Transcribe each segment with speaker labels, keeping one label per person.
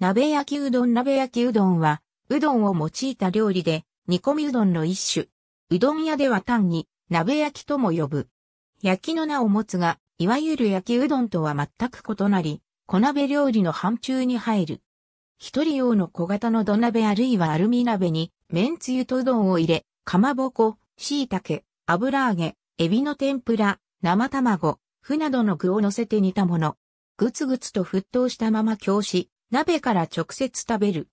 Speaker 1: 鍋焼きうどん鍋焼きうどんは、うどんを用いた料理で、煮込みうどんの一種。うどん屋では単に、鍋焼きとも呼ぶ。焼きの名を持つが、いわゆる焼きうどんとは全く異なり、小鍋料理の範疇に入る。一人用の小型の土鍋あるいはアルミ鍋に、麺つゆとうどんを入れ、かまぼこ、椎茸、油揚げ、エビの天ぷら、生卵、麩などの具を乗せて煮たもの。ぐつぐつと沸騰したまま供し、鍋から直接食べる。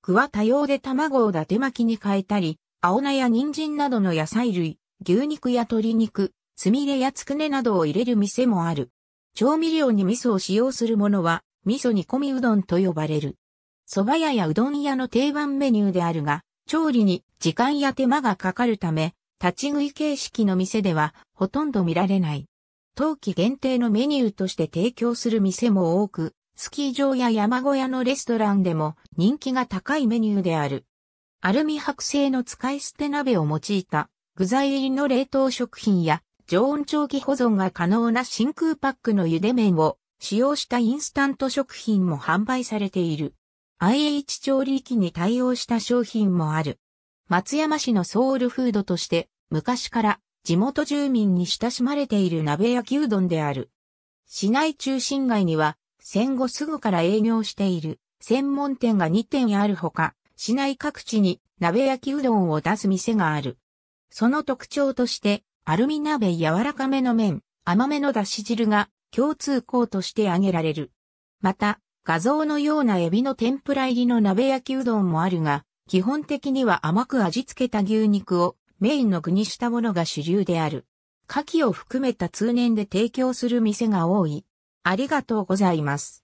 Speaker 1: 具は多様で卵をだて巻きに変えたり、青菜や人参などの野菜類、牛肉や鶏肉、つみれやつくねなどを入れる店もある。調味料に味噌を使用するものは、味噌煮込みうどんと呼ばれる。蕎麦屋やうどん屋の定番メニューであるが、調理に時間や手間がかかるため、立ち食い形式の店ではほとんど見られない。冬季限定のメニューとして提供する店も多く、スキー場や山小屋のレストランでも人気が高いメニューである。アルミ箔製の使い捨て鍋を用いた具材入りの冷凍食品や常温長期保存が可能な真空パックの茹で麺を使用したインスタント食品も販売されている。IH 調理器に対応した商品もある。松山市のソウルフードとして昔から地元住民に親しまれている鍋焼きうどんである。市内中心街には戦後すぐから営業している専門店が2店あるほか、市内各地に鍋焼きうどんを出す店がある。その特徴として、アルミ鍋柔らかめの麺、甘めの出汁汁が共通項として挙げられる。また、画像のようなエビの天ぷら入りの鍋焼きうどんもあるが、基本的には甘く味付けた牛肉をメインの具にしたものが主流である。牡蠣を含めた通年で提供する店が多い。ありがとうございます。